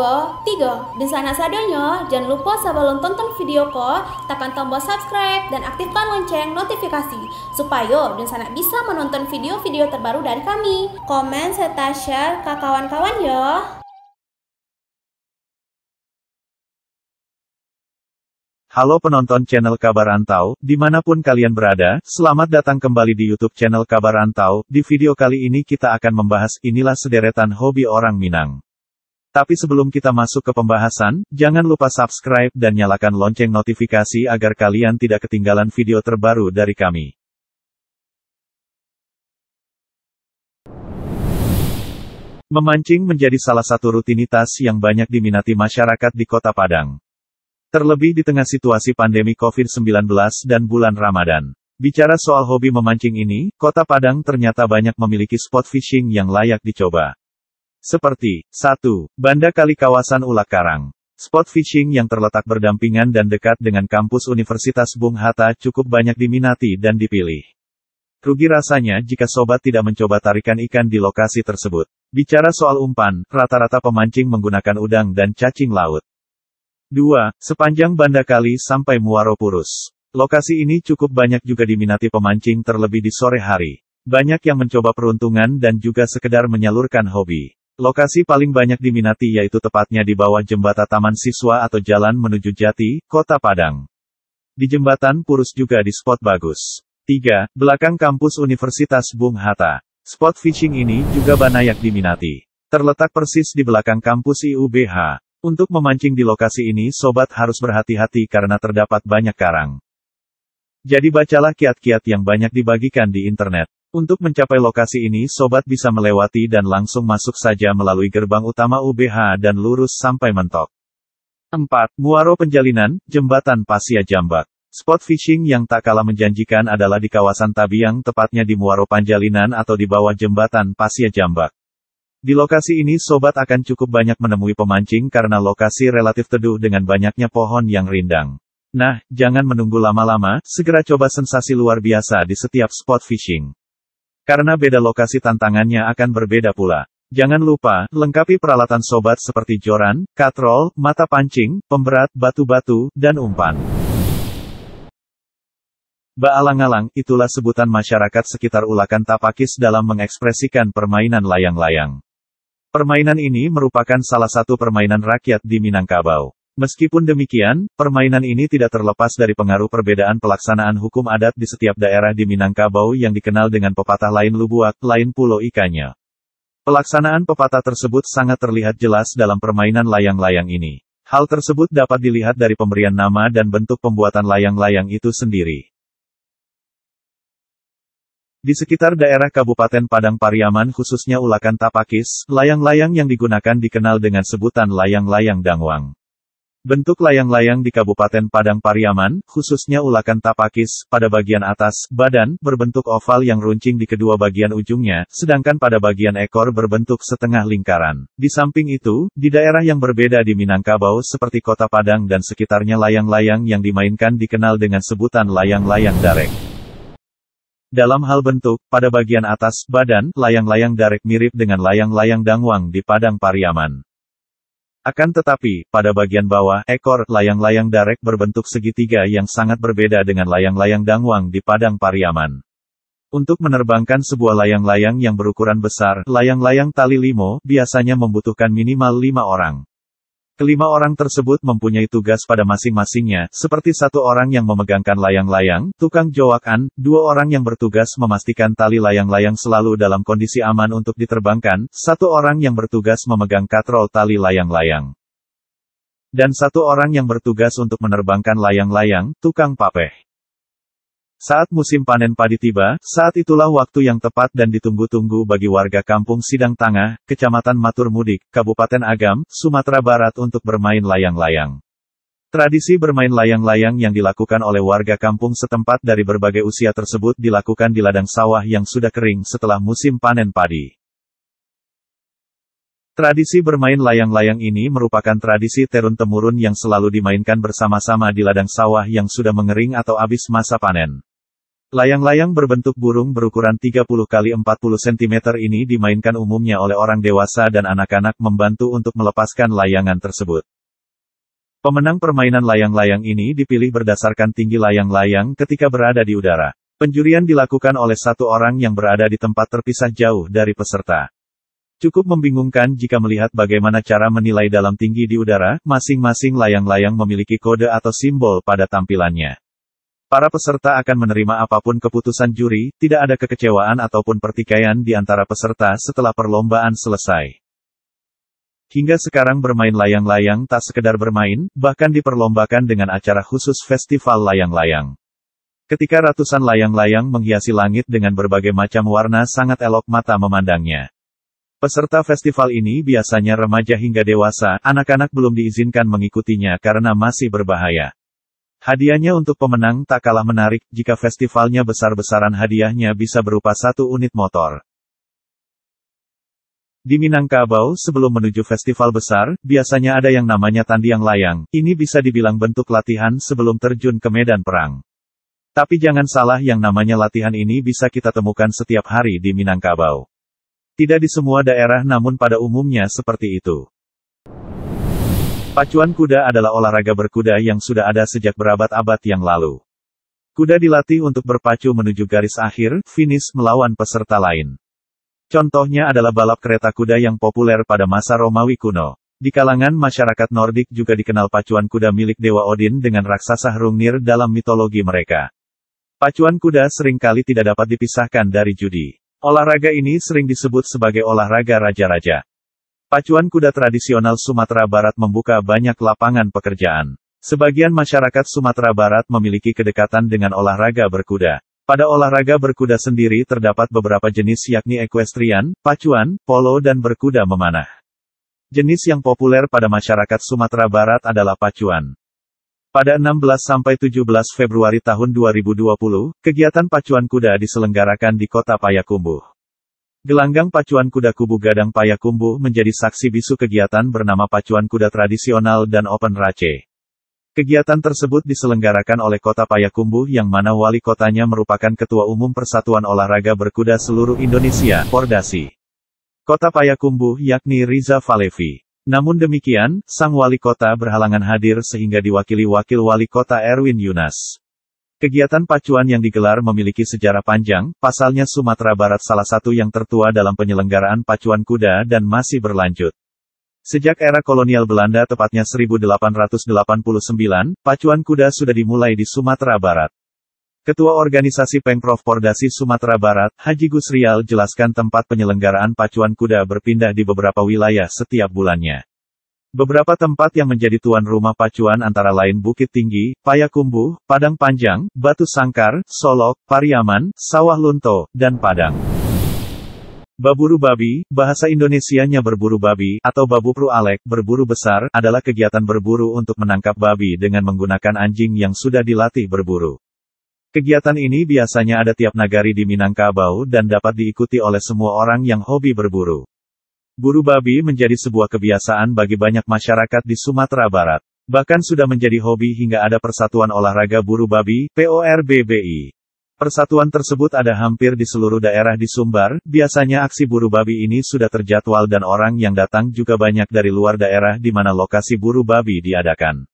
dua, tiga. Di sana sadonya, jangan lupa sebelum tonton video ko, tekan tombol subscribe dan aktifkan lonceng notifikasi supaya di sana bisa menonton video-video terbaru dari kami. Komen serta share ke kawan-kawan yo. Ya. Halo penonton channel Kabar Antau, dimanapun kalian berada, selamat datang kembali di YouTube channel Kabar Antau. Di video kali ini kita akan membahas, inilah sederetan hobi orang Minang. Tapi sebelum kita masuk ke pembahasan, jangan lupa subscribe dan nyalakan lonceng notifikasi agar kalian tidak ketinggalan video terbaru dari kami. Memancing menjadi salah satu rutinitas yang banyak diminati masyarakat di Kota Padang. Terlebih di tengah situasi pandemi COVID-19 dan bulan Ramadan. Bicara soal hobi memancing ini, Kota Padang ternyata banyak memiliki spot fishing yang layak dicoba. Seperti, 1. Banda Kali Kawasan Ulak Karang. Spot fishing yang terletak berdampingan dan dekat dengan kampus Universitas Bung Hatta cukup banyak diminati dan dipilih. Rugi rasanya jika sobat tidak mencoba tarikan ikan di lokasi tersebut. Bicara soal umpan, rata-rata pemancing menggunakan udang dan cacing laut. 2. Sepanjang Banda Kali sampai Muaro Purus. Lokasi ini cukup banyak juga diminati pemancing terlebih di sore hari. Banyak yang mencoba peruntungan dan juga sekedar menyalurkan hobi. Lokasi paling banyak diminati yaitu tepatnya di bawah jembatan Taman Siswa atau jalan menuju Jati, Kota Padang. Di jembatan Purus juga di spot bagus. 3. Belakang kampus Universitas Bung Hatta. Spot fishing ini juga banyak diminati. Terletak persis di belakang kampus IUBH. Untuk memancing di lokasi ini sobat harus berhati-hati karena terdapat banyak karang. Jadi bacalah kiat-kiat yang banyak dibagikan di internet. Untuk mencapai lokasi ini sobat bisa melewati dan langsung masuk saja melalui gerbang utama UBH dan lurus sampai mentok. 4. Muaro Penjalinan, Jembatan Pasia Jambak. Spot fishing yang tak kalah menjanjikan adalah di kawasan Tabiang tepatnya di Muaro Panjalinan atau di bawah jembatan Pasia Jambak. Di lokasi ini sobat akan cukup banyak menemui pemancing karena lokasi relatif teduh dengan banyaknya pohon yang rindang. Nah, jangan menunggu lama-lama, segera coba sensasi luar biasa di setiap spot fishing. Karena beda lokasi tantangannya akan berbeda pula. Jangan lupa, lengkapi peralatan sobat seperti joran, katrol, mata pancing, pemberat, batu-batu, dan umpan. Baalang-alang, itulah sebutan masyarakat sekitar Ulakan Tapakis dalam mengekspresikan permainan layang-layang. Permainan ini merupakan salah satu permainan rakyat di Minangkabau. Meskipun demikian, permainan ini tidak terlepas dari pengaruh perbedaan pelaksanaan hukum adat di setiap daerah di Minangkabau yang dikenal dengan pepatah lain lubuak, lain pulau ikannya. Pelaksanaan pepatah tersebut sangat terlihat jelas dalam permainan layang-layang ini. Hal tersebut dapat dilihat dari pemberian nama dan bentuk pembuatan layang-layang itu sendiri. Di sekitar daerah Kabupaten Padang Pariaman khususnya Ulakan Tapakis, layang-layang yang digunakan dikenal dengan sebutan layang-layang dangwang. Bentuk layang-layang di Kabupaten Padang Pariaman, khususnya ulakan tapakis, pada bagian atas, badan, berbentuk oval yang runcing di kedua bagian ujungnya, sedangkan pada bagian ekor berbentuk setengah lingkaran. Di samping itu, di daerah yang berbeda di Minangkabau seperti kota Padang dan sekitarnya layang-layang yang dimainkan dikenal dengan sebutan layang-layang darek. Dalam hal bentuk, pada bagian atas badan, layang-layang darek mirip dengan layang-layang dangwang di Padang Pariaman. Akan tetapi, pada bagian bawah, ekor layang-layang darek berbentuk segitiga yang sangat berbeda dengan layang-layang dangwang di Padang Pariaman. Untuk menerbangkan sebuah layang-layang yang berukuran besar, layang-layang tali limo, biasanya membutuhkan minimal lima orang. Kelima orang tersebut mempunyai tugas pada masing-masingnya, seperti satu orang yang memegangkan layang-layang, tukang jawakan, dua orang yang bertugas memastikan tali layang-layang selalu dalam kondisi aman untuk diterbangkan, satu orang yang bertugas memegang katrol tali layang-layang. Dan satu orang yang bertugas untuk menerbangkan layang-layang, tukang papeh. Saat musim panen padi tiba, saat itulah waktu yang tepat dan ditunggu-tunggu bagi warga kampung Sidang Tangah, Kecamatan Matur Mudik, Kabupaten Agam, Sumatera Barat untuk bermain layang-layang. Tradisi bermain layang-layang yang dilakukan oleh warga kampung setempat dari berbagai usia tersebut dilakukan di ladang sawah yang sudah kering setelah musim panen padi. Tradisi bermain layang-layang ini merupakan tradisi terun-temurun yang selalu dimainkan bersama-sama di ladang sawah yang sudah mengering atau habis masa panen. Layang-layang berbentuk burung berukuran 30 x 40 cm ini dimainkan umumnya oleh orang dewasa dan anak-anak membantu untuk melepaskan layangan tersebut. Pemenang permainan layang-layang ini dipilih berdasarkan tinggi layang-layang ketika berada di udara. Penjurian dilakukan oleh satu orang yang berada di tempat terpisah jauh dari peserta. Cukup membingungkan jika melihat bagaimana cara menilai dalam tinggi di udara, masing-masing layang-layang memiliki kode atau simbol pada tampilannya. Para peserta akan menerima apapun keputusan juri, tidak ada kekecewaan ataupun pertikaian di antara peserta setelah perlombaan selesai. Hingga sekarang bermain layang-layang tak sekedar bermain, bahkan diperlombakan dengan acara khusus festival layang-layang. Ketika ratusan layang-layang menghiasi langit dengan berbagai macam warna sangat elok mata memandangnya. Peserta festival ini biasanya remaja hingga dewasa, anak-anak belum diizinkan mengikutinya karena masih berbahaya. Hadiahnya untuk pemenang tak kalah menarik jika festivalnya besar-besaran hadiahnya bisa berupa satu unit motor. Di Minangkabau, sebelum menuju festival besar, biasanya ada yang namanya tandiang layang. Ini bisa dibilang bentuk latihan sebelum terjun ke medan perang. Tapi jangan salah yang namanya latihan ini bisa kita temukan setiap hari di Minangkabau. Tidak di semua daerah namun pada umumnya seperti itu. Pacuan kuda adalah olahraga berkuda yang sudah ada sejak berabad-abad yang lalu. Kuda dilatih untuk berpacu menuju garis akhir, finish melawan peserta lain. Contohnya adalah balap kereta kuda yang populer pada masa Romawi kuno. Di kalangan masyarakat Nordik juga dikenal pacuan kuda milik Dewa Odin dengan raksasa Hrungnir dalam mitologi mereka. Pacuan kuda seringkali tidak dapat dipisahkan dari judi. Olahraga ini sering disebut sebagai olahraga raja-raja. Pacuan kuda tradisional Sumatera Barat membuka banyak lapangan pekerjaan. Sebagian masyarakat Sumatera Barat memiliki kedekatan dengan olahraga berkuda. Pada olahraga berkuda sendiri terdapat beberapa jenis yakni equestrian, pacuan, polo dan berkuda memanah. Jenis yang populer pada masyarakat Sumatera Barat adalah pacuan. Pada 16-17 Februari tahun 2020, kegiatan pacuan kuda diselenggarakan di kota Payakumbuh. Gelanggang pacuan kuda kubu Gadang Payakumbu menjadi saksi bisu kegiatan bernama Pacuan Kuda Tradisional dan Open Race. Kegiatan tersebut diselenggarakan oleh Kota Payakumbu yang mana wali kotanya merupakan Ketua Umum Persatuan Olahraga Berkuda Seluruh Indonesia, Pordasi. Kota Payakumbu yakni Riza Falevi. Namun demikian, sang wali kota berhalangan hadir sehingga diwakili wakil wali kota Erwin Yunas. Kegiatan pacuan yang digelar memiliki sejarah panjang, pasalnya Sumatera Barat salah satu yang tertua dalam penyelenggaraan pacuan kuda dan masih berlanjut. Sejak era kolonial Belanda tepatnya 1889, pacuan kuda sudah dimulai di Sumatera Barat. Ketua Organisasi Pengprov Pordasi Sumatera Barat, Haji Gusrial jelaskan tempat penyelenggaraan pacuan kuda berpindah di beberapa wilayah setiap bulannya. Beberapa tempat yang menjadi tuan rumah pacuan antara lain Bukit Tinggi, Payakumbuh, Padang Panjang, Batu Sangkar, Solok, Pariaman, Sawah Lunto, dan Padang. Baburu babi, bahasa Indonesianya berburu babi, atau babu pru alek, berburu besar, adalah kegiatan berburu untuk menangkap babi dengan menggunakan anjing yang sudah dilatih berburu. Kegiatan ini biasanya ada tiap nagari di Minangkabau dan dapat diikuti oleh semua orang yang hobi berburu. Buru babi menjadi sebuah kebiasaan bagi banyak masyarakat di Sumatera Barat. Bahkan sudah menjadi hobi hingga ada Persatuan Olahraga Buru Babi, PORBBI. Persatuan tersebut ada hampir di seluruh daerah di Sumbar, biasanya aksi buru babi ini sudah terjadwal dan orang yang datang juga banyak dari luar daerah di mana lokasi buru babi diadakan.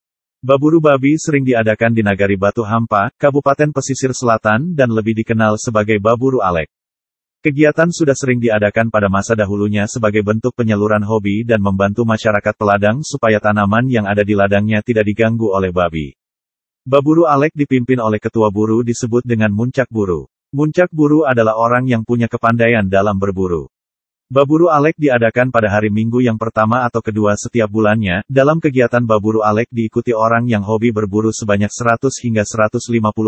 Baburu babi sering diadakan di Nagari Batu Hampa, Kabupaten Pesisir Selatan dan lebih dikenal sebagai Baburu Alek. Kegiatan sudah sering diadakan pada masa dahulunya sebagai bentuk penyaluran hobi dan membantu masyarakat peladang supaya tanaman yang ada di ladangnya tidak diganggu oleh babi. Baburu Alek dipimpin oleh ketua buru disebut dengan Muncak Buru. Muncak Buru adalah orang yang punya kepandaian dalam berburu. Baburu Alek diadakan pada hari Minggu yang pertama atau kedua setiap bulannya. Dalam kegiatan Baburu Alek diikuti orang yang hobi berburu sebanyak 100 hingga 150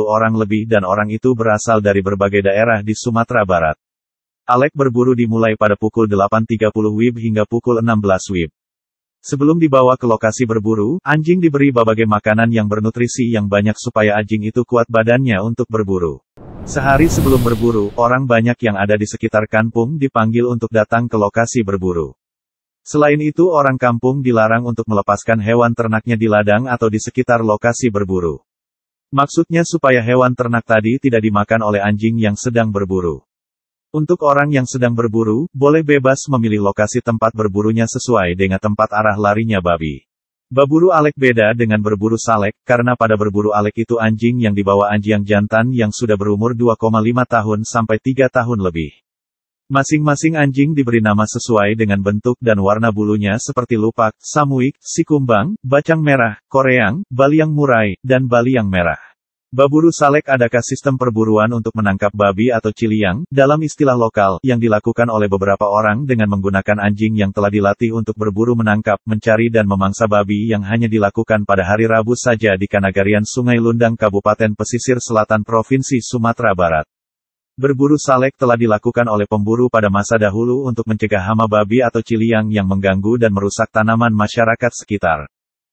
orang lebih dan orang itu berasal dari berbagai daerah di Sumatera Barat. Alek berburu dimulai pada pukul 8.30 WIB hingga pukul 16 WIB. Sebelum dibawa ke lokasi berburu, anjing diberi berbagai makanan yang bernutrisi yang banyak supaya anjing itu kuat badannya untuk berburu. Sehari sebelum berburu, orang banyak yang ada di sekitar kampung dipanggil untuk datang ke lokasi berburu. Selain itu orang kampung dilarang untuk melepaskan hewan ternaknya di ladang atau di sekitar lokasi berburu. Maksudnya supaya hewan ternak tadi tidak dimakan oleh anjing yang sedang berburu. Untuk orang yang sedang berburu, boleh bebas memilih lokasi tempat berburunya sesuai dengan tempat arah larinya babi. Baburu alek beda dengan berburu salek, karena pada berburu alek itu anjing yang dibawa anjing jantan yang sudah berumur 2,5 tahun sampai 3 tahun lebih. Masing-masing anjing diberi nama sesuai dengan bentuk dan warna bulunya seperti lupak, samuik, sikumbang, bacang merah, koreang, baliang murai, dan baliang merah. Baburu salek adakah sistem perburuan untuk menangkap babi atau ciliang, dalam istilah lokal, yang dilakukan oleh beberapa orang dengan menggunakan anjing yang telah dilatih untuk berburu menangkap, mencari dan memangsa babi yang hanya dilakukan pada hari Rabu saja di Kanagarian Sungai Lundang Kabupaten Pesisir Selatan Provinsi Sumatera Barat. Berburu salek telah dilakukan oleh pemburu pada masa dahulu untuk mencegah hama babi atau ciliang yang mengganggu dan merusak tanaman masyarakat sekitar.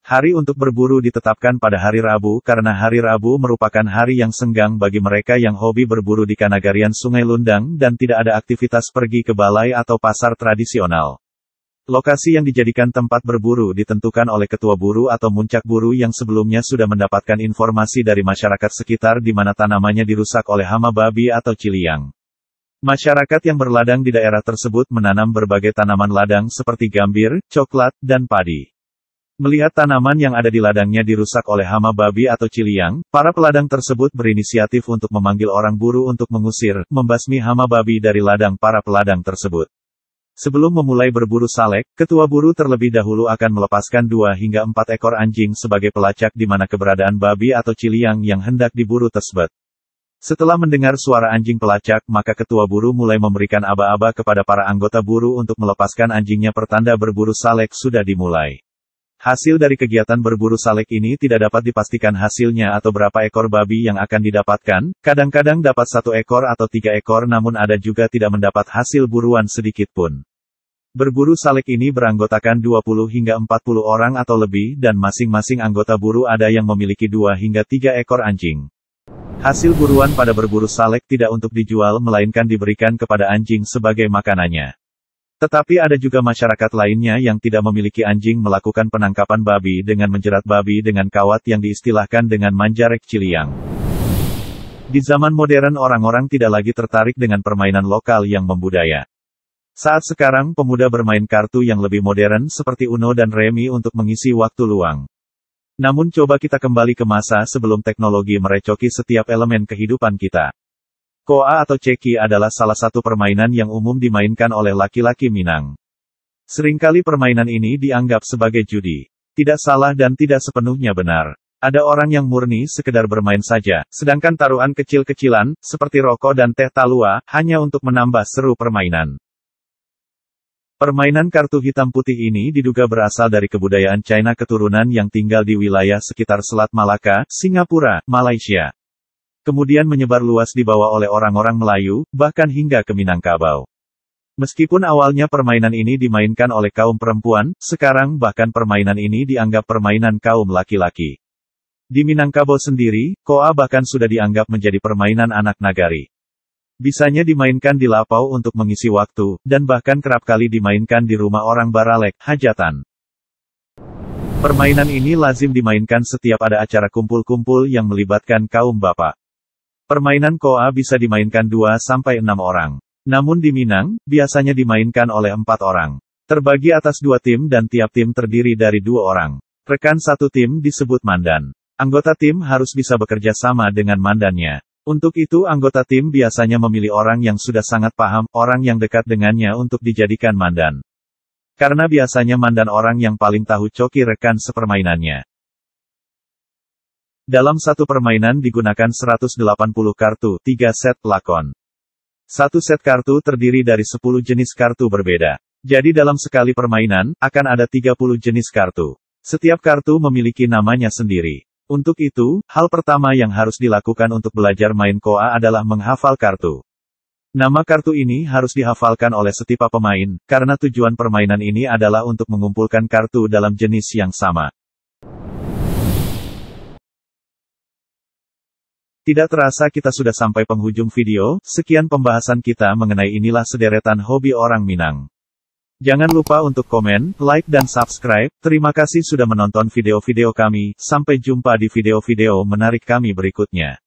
Hari untuk berburu ditetapkan pada hari Rabu karena hari Rabu merupakan hari yang senggang bagi mereka yang hobi berburu di Kanagarian Sungai Lundang dan tidak ada aktivitas pergi ke balai atau pasar tradisional. Lokasi yang dijadikan tempat berburu ditentukan oleh ketua buru atau muncak buru yang sebelumnya sudah mendapatkan informasi dari masyarakat sekitar di mana tanamannya dirusak oleh hama babi atau ciliang. Masyarakat yang berladang di daerah tersebut menanam berbagai tanaman ladang seperti gambir, coklat, dan padi. Melihat tanaman yang ada di ladangnya dirusak oleh hama babi atau ciliang, para peladang tersebut berinisiatif untuk memanggil orang buru untuk mengusir, membasmi hama babi dari ladang para peladang tersebut. Sebelum memulai berburu salek, ketua buru terlebih dahulu akan melepaskan dua hingga empat ekor anjing sebagai pelacak di mana keberadaan babi atau ciliang yang hendak diburu tersebut. Setelah mendengar suara anjing pelacak, maka ketua buru mulai memberikan aba-aba kepada para anggota buru untuk melepaskan anjingnya pertanda berburu salek sudah dimulai. Hasil dari kegiatan berburu salek ini tidak dapat dipastikan hasilnya atau berapa ekor babi yang akan didapatkan, kadang-kadang dapat satu ekor atau tiga ekor namun ada juga tidak mendapat hasil buruan sedikit pun. Berburu salek ini beranggotakan 20 hingga 40 orang atau lebih dan masing-masing anggota buru ada yang memiliki 2 hingga 3 ekor anjing. Hasil buruan pada berburu salek tidak untuk dijual melainkan diberikan kepada anjing sebagai makanannya. Tetapi ada juga masyarakat lainnya yang tidak memiliki anjing melakukan penangkapan babi dengan menjerat babi dengan kawat yang diistilahkan dengan manjarek ciliang. Di zaman modern orang-orang tidak lagi tertarik dengan permainan lokal yang membudaya. Saat sekarang pemuda bermain kartu yang lebih modern seperti Uno dan Remi untuk mengisi waktu luang. Namun coba kita kembali ke masa sebelum teknologi merecoki setiap elemen kehidupan kita. Koa atau ceki adalah salah satu permainan yang umum dimainkan oleh laki-laki Minang. Seringkali permainan ini dianggap sebagai judi. Tidak salah dan tidak sepenuhnya benar. Ada orang yang murni sekedar bermain saja, sedangkan taruhan kecil-kecilan, seperti rokok dan teh talua, hanya untuk menambah seru permainan. Permainan kartu hitam putih ini diduga berasal dari kebudayaan China keturunan yang tinggal di wilayah sekitar Selat Malaka, Singapura, Malaysia. Kemudian menyebar luas dibawa oleh orang-orang Melayu, bahkan hingga ke Minangkabau. Meskipun awalnya permainan ini dimainkan oleh kaum perempuan, sekarang bahkan permainan ini dianggap permainan kaum laki-laki. Di Minangkabau sendiri, koa bahkan sudah dianggap menjadi permainan anak nagari. Bisanya dimainkan di lapau untuk mengisi waktu, dan bahkan kerap kali dimainkan di rumah orang baralek, hajatan. Permainan ini lazim dimainkan setiap ada acara kumpul-kumpul yang melibatkan kaum bapak. Permainan koa bisa dimainkan 2-6 orang. Namun di Minang, biasanya dimainkan oleh 4 orang. Terbagi atas dua tim dan tiap tim terdiri dari dua orang. Rekan satu tim disebut mandan. Anggota tim harus bisa bekerja sama dengan mandannya. Untuk itu anggota tim biasanya memilih orang yang sudah sangat paham, orang yang dekat dengannya untuk dijadikan mandan. Karena biasanya mandan orang yang paling tahu coki rekan sepermainannya. Dalam satu permainan digunakan 180 kartu, 3 set lakon. Satu set kartu terdiri dari 10 jenis kartu berbeda. Jadi dalam sekali permainan, akan ada 30 jenis kartu. Setiap kartu memiliki namanya sendiri. Untuk itu, hal pertama yang harus dilakukan untuk belajar main koa adalah menghafal kartu. Nama kartu ini harus dihafalkan oleh setiap pemain, karena tujuan permainan ini adalah untuk mengumpulkan kartu dalam jenis yang sama. Tidak terasa kita sudah sampai penghujung video, sekian pembahasan kita mengenai inilah sederetan hobi orang Minang. Jangan lupa untuk komen, like dan subscribe, terima kasih sudah menonton video-video kami, sampai jumpa di video-video menarik kami berikutnya.